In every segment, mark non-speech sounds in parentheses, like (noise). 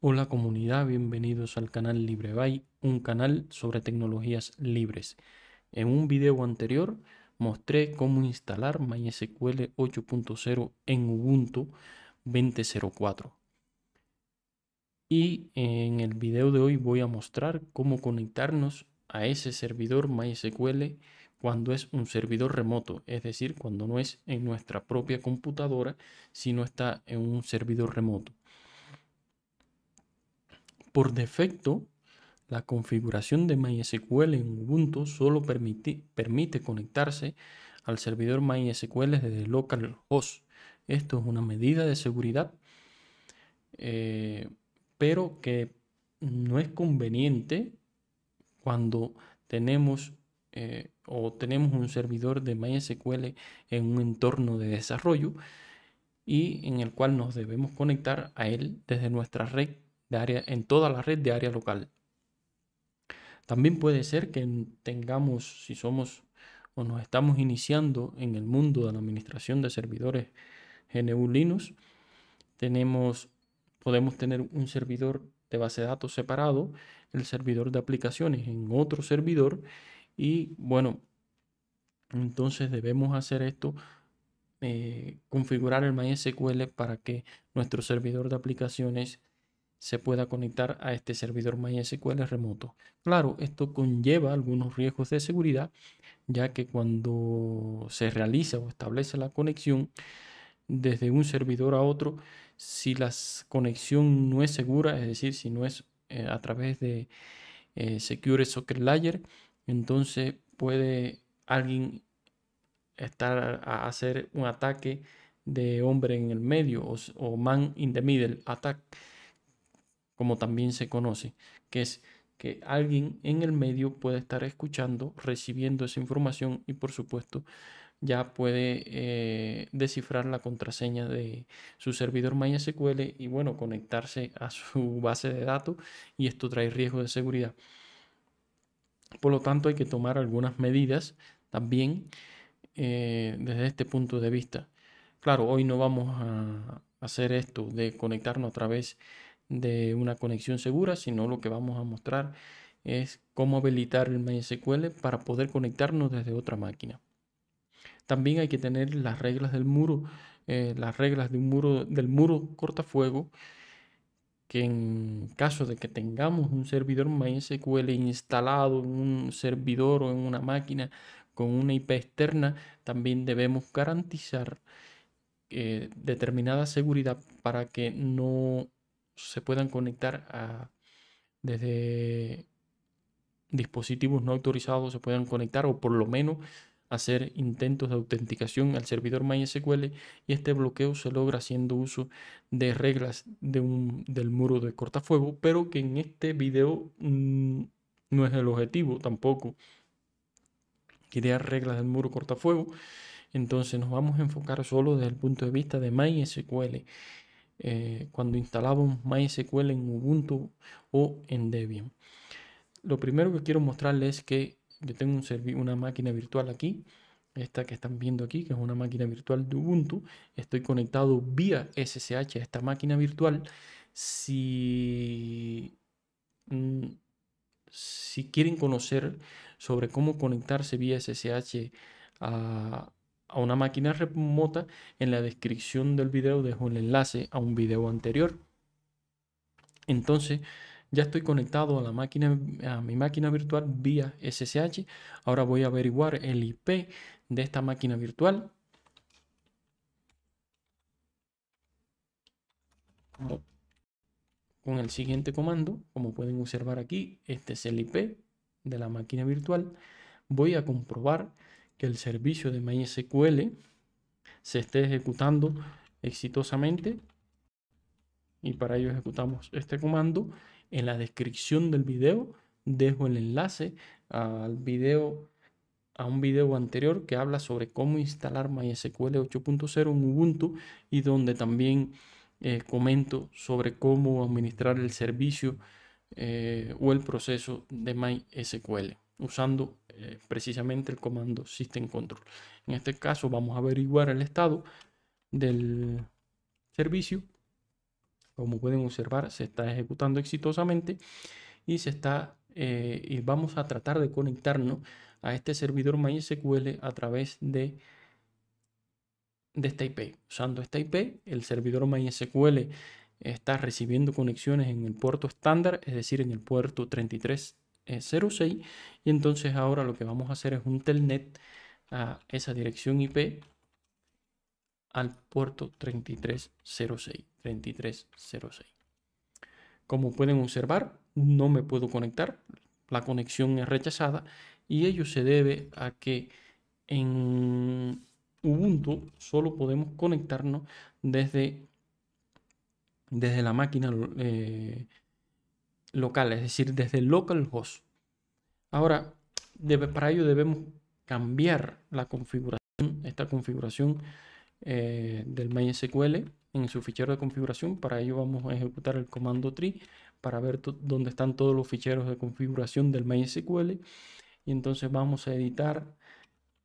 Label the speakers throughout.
Speaker 1: Hola comunidad, bienvenidos al canal LibreBay, un canal sobre tecnologías libres. En un video anterior mostré cómo instalar MySQL 8.0 en Ubuntu 20.04. Y en el video de hoy voy a mostrar cómo conectarnos a ese servidor MySQL cuando es un servidor remoto, es decir, cuando no es en nuestra propia computadora, sino está en un servidor remoto. Por defecto, la configuración de MySQL en Ubuntu solo permite, conectarse al servidor MySQL desde localhost. Esto es una medida de seguridad, eh, pero que no es conveniente cuando tenemos eh, o tenemos un servidor de MySQL en un entorno de desarrollo y en el cual nos debemos conectar a él desde nuestra red de área, en toda la red de área local. También puede ser que tengamos, si somos o nos estamos iniciando en el mundo de la administración de servidores GNU Linux, tenemos, podemos tener un servidor de base de datos separado, el servidor de aplicaciones en otro servidor y bueno, entonces debemos hacer esto, eh, configurar el MySQL para que nuestro servidor de aplicaciones se pueda conectar a este servidor MySQL remoto. Claro, esto conlleva algunos riesgos de seguridad, ya que cuando se realiza o establece la conexión desde un servidor a otro, si la conexión no es segura, es decir, si no es eh, a través de eh, Secure Socket Layer, entonces puede alguien estar a hacer un ataque de hombre en el medio o man in the middle attack como también se conoce, que es que alguien en el medio puede estar escuchando, recibiendo esa información y por supuesto ya puede eh, descifrar la contraseña de su servidor MySQL y bueno, conectarse a su (laughs) base de datos y esto trae riesgo de seguridad. Por lo tanto, hay que tomar algunas medidas también eh, desde este punto de vista. Claro, hoy no vamos a hacer esto de conectarnos a través de una conexión segura, sino lo que vamos a mostrar es cómo habilitar el MySQL para poder conectarnos desde otra máquina. También hay que tener las reglas del muro, eh, las reglas de un muro, del muro cortafuego, que en caso de que tengamos un servidor MySQL instalado en un servidor o en una máquina con una IP externa, también debemos garantizar eh, determinada seguridad para que no se puedan conectar desde dispositivos no autorizados, se puedan conectar o por lo menos hacer intentos de autenticación al servidor MySQL y este bloqueo se logra haciendo uso de reglas de un, del muro de cortafuego, pero que en este video mm, no es el objetivo tampoco crear reglas del muro cortafuego. Entonces nos vamos a enfocar solo desde el punto de vista de MySQL eh, cuando instalamos MySQL en Ubuntu o en Debian. Lo primero que quiero mostrarles es que yo tengo una máquina virtual aquí, esta que están viendo aquí, que es una máquina virtual de Ubuntu. Estoy conectado vía SSH a esta máquina virtual. Si, mm, si quieren conocer sobre cómo conectarse vía SSH a, a una máquina remota, en la descripción del video dejo el enlace a un video anterior. Entonces, ya estoy conectado a la máquina a mi máquina virtual vía SSH. Ahora voy a averiguar el IP de esta máquina virtual. Con el siguiente comando, como pueden observar aquí, este es el IP de la máquina virtual. Voy a comprobar que el servicio de MySQL se esté ejecutando exitosamente. Y para ello ejecutamos este comando. En la descripción del video dejo el enlace al video a un video anterior que habla sobre cómo instalar MySQL 8.0 en Ubuntu y donde también eh, comento sobre cómo administrar el servicio eh, o el proceso de MySQL usando eh, precisamente el comando system control. En este caso vamos a averiguar el estado del servicio. Como pueden observar, se está ejecutando exitosamente y se está eh, y vamos a tratar de conectarnos a este servidor MySQL a través de de esta IP. Usando esta IP, el servidor MySQL está recibiendo conexiones en el puerto estándar, es decir, en el puerto 33 06 eh, y entonces ahora lo que vamos a hacer es un telnet a esa dirección IP al puerto 3306 3306 como pueden observar no me puedo conectar la conexión es rechazada y ello se debe a que en Ubuntu solo podemos conectarnos desde desde la máquina eh, local, es decir, desde localhost. Ahora, para ello debemos cambiar la configuración, esta configuración eh, del MySQL en su fichero de configuración. Para ello vamos a ejecutar el comando tree para ver dónde están todos los ficheros de configuración del MySQL. Y entonces vamos a editar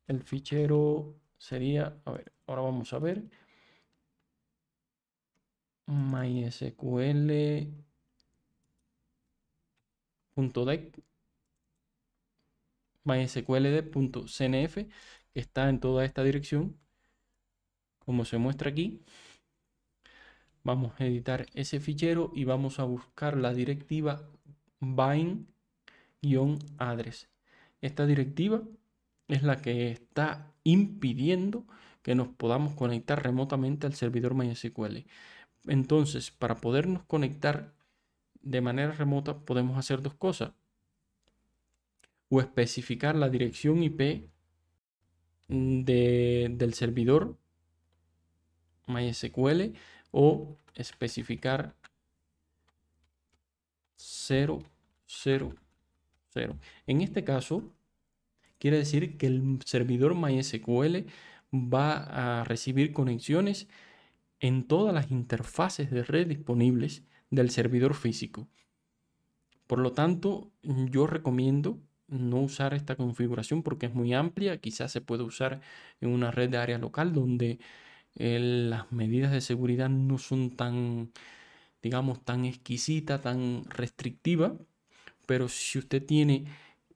Speaker 1: el fichero sería, a ver, ahora vamos a ver. MySQL de mysqld.cnf que está en toda esta dirección como se muestra aquí vamos a editar ese fichero y vamos a buscar la directiva bind-address esta directiva es la que está impidiendo que nos podamos conectar remotamente al servidor MySQL entonces para podernos conectar de manera remota podemos hacer dos cosas. O especificar la dirección IP mm, de, del servidor MySQL o especificar 000. En este caso, quiere decir que el servidor MySQL va a recibir conexiones en todas las interfaces de red disponibles del servidor físico. Por lo tanto, yo recomiendo no usar esta configuración porque es muy amplia. Quizás se puede usar en una red de área local donde eh, las medidas de seguridad no son tan, digamos, tan exquisita tan restrictiva Pero si usted tiene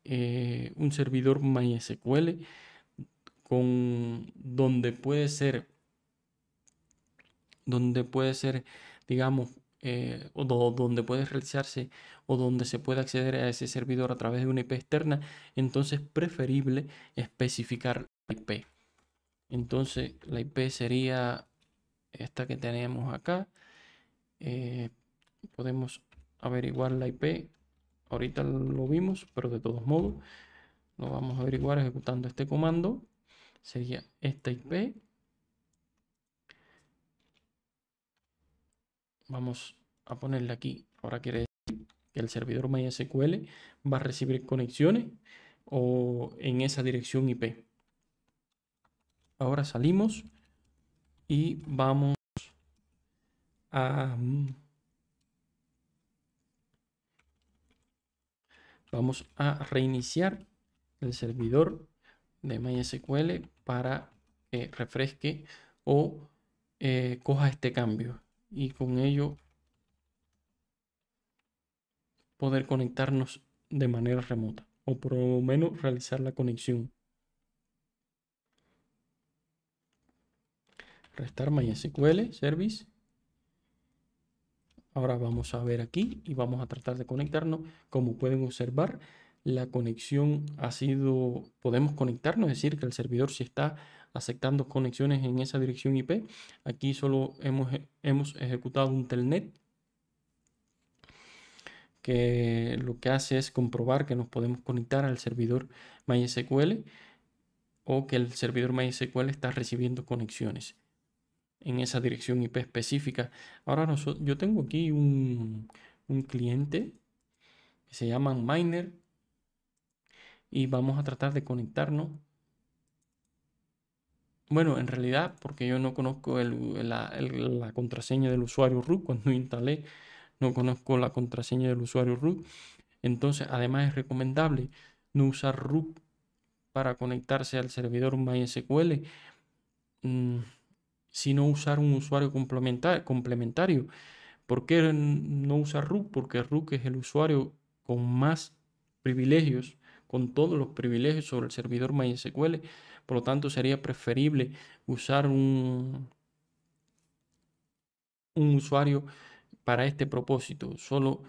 Speaker 1: eh, un servidor MySQL con donde puede ser donde puede ser digamos eh, o donde puede realizarse o donde se puede acceder a ese servidor a través de una IP externa, entonces preferible especificar la IP. Entonces la IP sería esta que tenemos acá. Eh, podemos averiguar la IP. Ahorita lo vimos, pero de todos modos lo vamos a averiguar ejecutando este comando. Sería esta IP vamos a ponerle aquí, ahora quiere decir que el servidor MySQL va a recibir conexiones o en esa dirección IP. Ahora salimos y vamos a... Vamos a reiniciar el servidor de MySQL para que refresque o eh, coja este cambio y con ello poder conectarnos de manera remota o por lo menos realizar la conexión. Restar MySQL Service. Ahora vamos a ver aquí y vamos a tratar de conectarnos. Como pueden observar, la conexión ha sido, podemos conectarnos, es decir, que el servidor si está aceptando conexiones en esa dirección IP. Aquí solo hemos, e, hemos ejecutado un telnet que lo que hace es comprobar que nos podemos conectar al servidor MySQL o que el servidor MySQL está recibiendo conexiones en esa dirección IP específica. Ahora yo tengo aquí un, un cliente que se llama Miner y vamos a tratar de conectarnos bueno, en realidad, porque yo no conozco la, contraseña del usuario root, cuando instalé no conozco la contraseña del usuario root. Entonces, además es recomendable no usar root para conectarse al servidor MySQL, mm, sino usar un usuario complementario. ¿Por qué no usar root? Porque root es el usuario con más privilegios, con todos los privilegios sobre el servidor MySQL por lo tanto, sería preferible usar un, un usuario para este propósito. Solo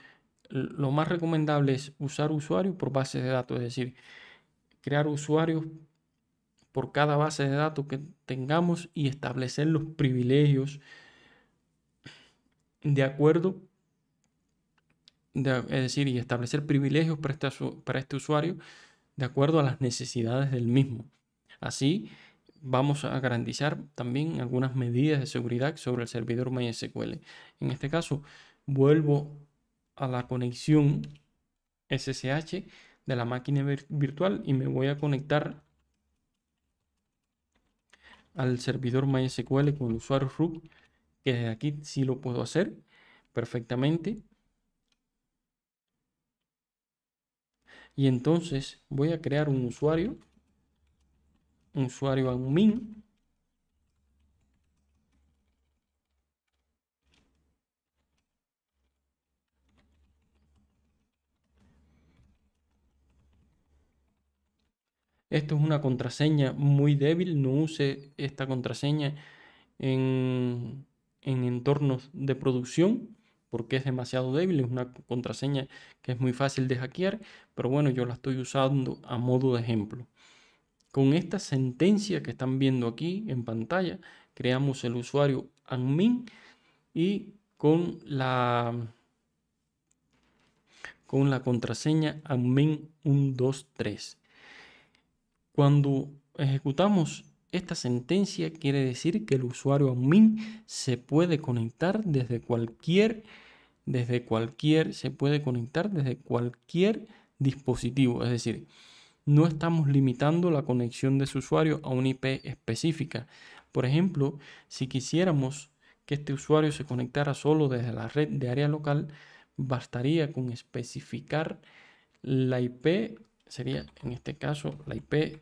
Speaker 1: lo más recomendable es usar usuarios por bases de datos, es decir, crear usuarios por cada base de datos que tengamos y establecer los privilegios de acuerdo, es decir, y establecer privilegios este para este usuario de acuerdo a las necesidades del mismo. Así, vamos a garantizar también algunas medidas de seguridad sobre el servidor MySQL. En este caso, vuelvo a la conexión SSH de la máquina virtual y me voy a conectar al servidor MySQL con el usuario root, que desde aquí sí lo puedo hacer perfectamente. Y entonces voy a crear un usuario usuario min Esto es una contraseña muy débil, no use esta contraseña en, en entornos de producción porque es demasiado débil, es una contraseña que es muy fácil de hackear, pero bueno, yo la estoy usando a modo de ejemplo. Con esta sentencia que están viendo aquí en pantalla, creamos el usuario admin y con la, con la contraseña admin123. Cuando ejecutamos esta sentencia quiere decir que el usuario admin se puede conectar desde cualquier desde cualquier se puede conectar desde cualquier dispositivo, es decir, no estamos limitando la conexión de su usuario a una IP específica. Por ejemplo, si quisiéramos que este usuario se conectara solo desde la red de área local, bastaría con especificar la IP, sería en este caso la IP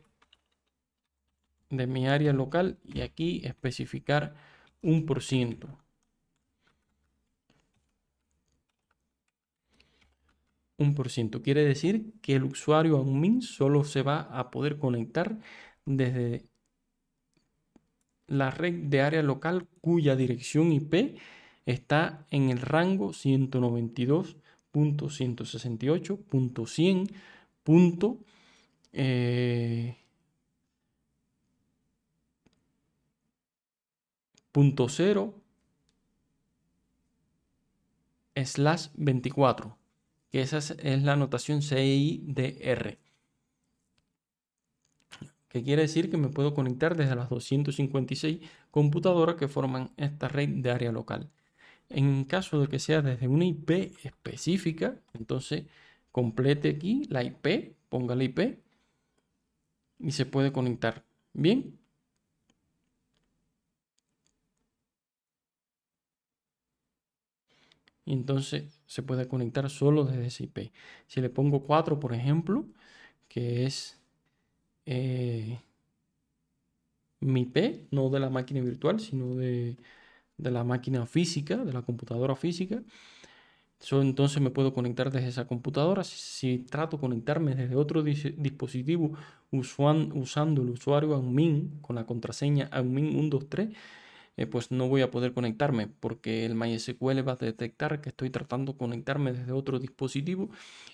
Speaker 1: de mi área local y aquí especificar un por ciento. Quiere decir que el usuario min solo se va a poder conectar desde la red de área local cuya dirección IP está en el rango 192.168.100. punto 24 que esa es la notación CIDR. Que quiere decir que me puedo conectar desde las 256 computadoras que forman esta red de área local. En caso de que sea desde una IP específica, entonces complete aquí la IP, ponga la IP y se puede conectar. Bien. entonces se puede conectar solo desde ese IP. Si le pongo 4, por ejemplo, que es eh, mi IP, no de la máquina virtual, sino de, la máquina física, de la computadora física, So, entonces me puedo conectar desde esa computadora. Si, trato de conectarme desde otro dispositivo usando el usuario admin con la contraseña admin123, eh, pues no voy a poder conectarme porque el MySQL va a detectar que estoy tratando de conectarme desde otro dispositivo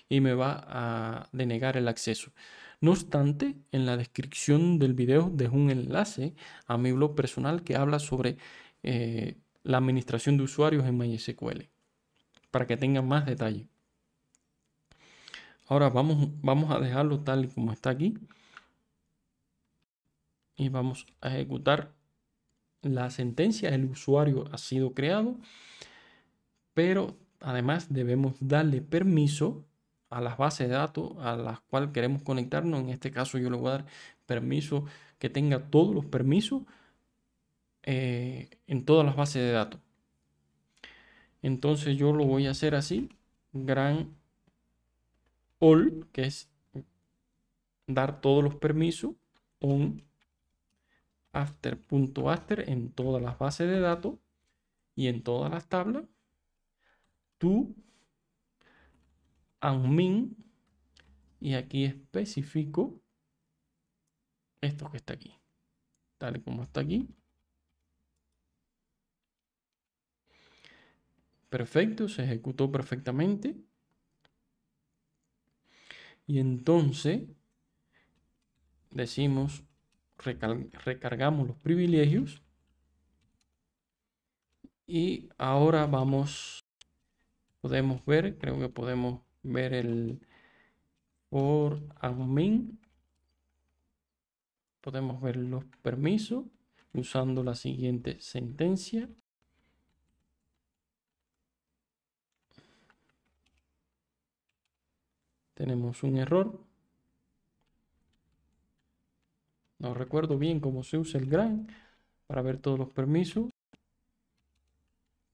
Speaker 1: y me va a denegar el acceso. No obstante, en la descripción del video dejo un enlace a mi blog personal que habla sobre eh, la administración de usuarios en MySQL para que tengan más detalle. Ahora vamos, vamos a dejarlo tal y como está aquí y vamos a ejecutar la sentencia, el usuario ha sido creado, pero además debemos darle permiso a las bases de datos a las cuales queremos conectarnos. En este caso yo le voy a dar permiso que tenga todos los permisos eh, en todas las bases de datos. Entonces yo lo voy a hacer así, gran all, que es dar todos los permisos, un after.after en todas las bases de datos y en todas las tablas tu admin y aquí especifico esto que está aquí tal como está aquí perfecto se ejecutó perfectamente y entonces decimos recargamos los privilegios y ahora vamos podemos ver creo que podemos ver el por admin podemos ver los permisos usando la siguiente sentencia tenemos un error no recuerdo bien cómo se usa el gran para ver todos los permisos.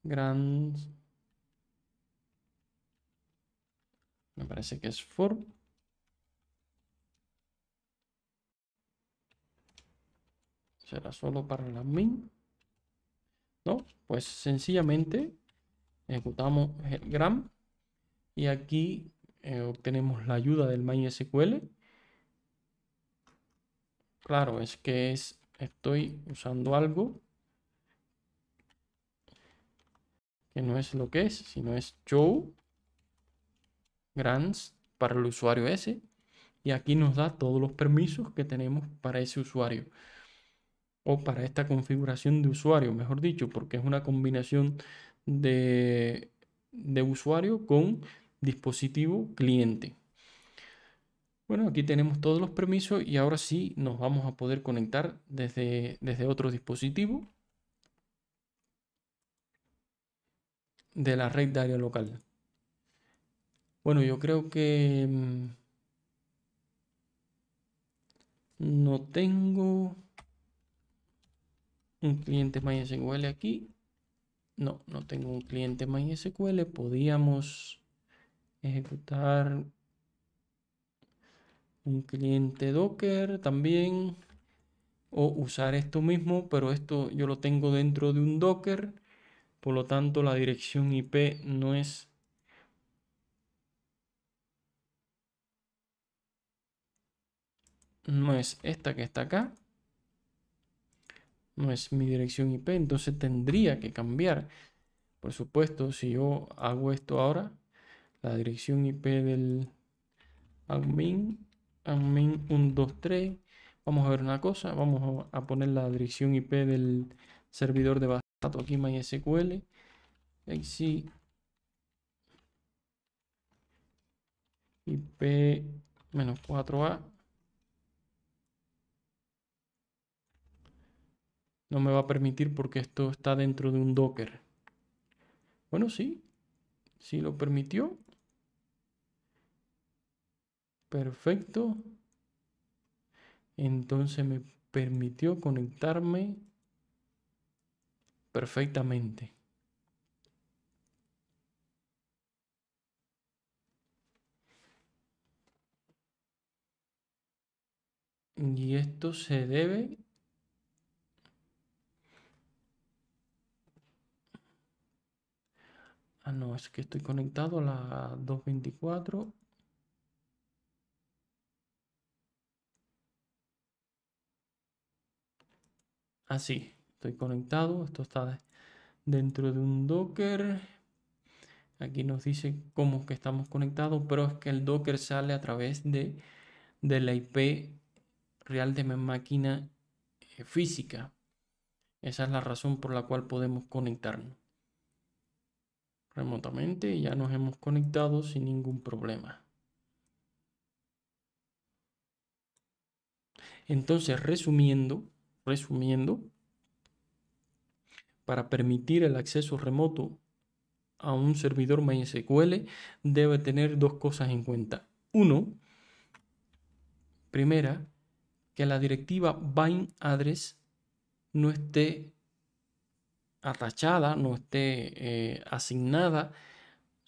Speaker 1: GRAM Me parece que es for. Será solo para la min. No, pues sencillamente ejecutamos el gram y aquí eh, obtenemos la ayuda del MySQL Claro, es que es, estoy usando algo que no es lo que es, sino es show grants para el usuario ese. Y aquí nos da todos los permisos que tenemos para ese usuario. O para esta configuración de usuario, mejor dicho, porque es una combinación de usuario con dispositivo cliente. Bueno, aquí tenemos todos los permisos y ahora sí nos vamos a poder conectar desde, desde otro dispositivo de la red de área local. Bueno, yo creo que mm, no tengo un cliente MySQL aquí. No, no tengo un cliente MySQL. Podíamos ejecutar un cliente Docker también o usar esto mismo, pero esto yo lo tengo dentro de un Docker, por lo tanto la dirección IP no es no es esta que está acá. No es mi dirección IP, entonces tendría que cambiar. Por supuesto, si yo hago esto ahora, la dirección IP del admin admin 123. Vamos a ver una cosa, vamos a poner la dirección IP del servidor de base aquí MySQL. sí IP menos 4A. No me va a permitir porque esto está dentro de un Docker. Bueno, si, sí lo permitió perfecto, entonces me permitió conectarme perfectamente. Y esto se debe Ah, no, es que estoy conectado a la 224. así. Estoy conectado, esto está dentro de un Docker. Aquí nos dice cómo que estamos conectados, pero es que el Docker sale a través de, de la IP real de mi máquina eh, física. Esa es la razón por la cual podemos conectarnos remotamente ya nos hemos conectado sin ningún problema. Entonces, resumiendo, resumiendo, para permitir el acceso remoto a un servidor MySQL debe tener dos cosas en cuenta. Uno, primera, que la directiva bind address no esté atachada, no esté eh, asignada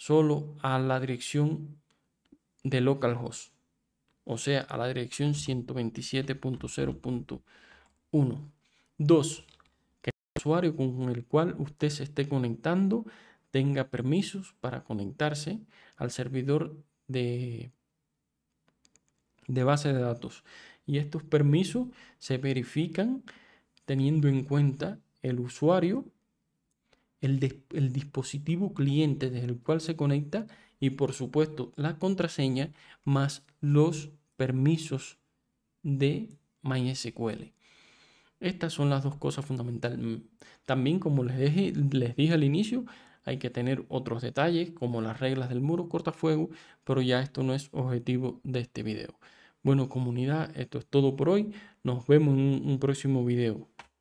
Speaker 1: solo a la dirección de localhost, o sea, a la dirección 127.0.0 uno. Dos, que el usuario con el cual usted se esté conectando tenga permisos para conectarse al servidor de, de base de datos. Y estos permisos se verifican teniendo en cuenta el usuario, el, el, dispositivo cliente desde el cual se conecta y por supuesto la contraseña más los permisos de MySQL. Estas son las dos cosas fundamentales. Mm, también, como les dije, al inicio, hay que tener otros detalles como las reglas del muro cortafuego, pero ya esto no es objetivo de este video. Bueno, comunidad, esto es todo por hoy. Nos vemos en un próximo video.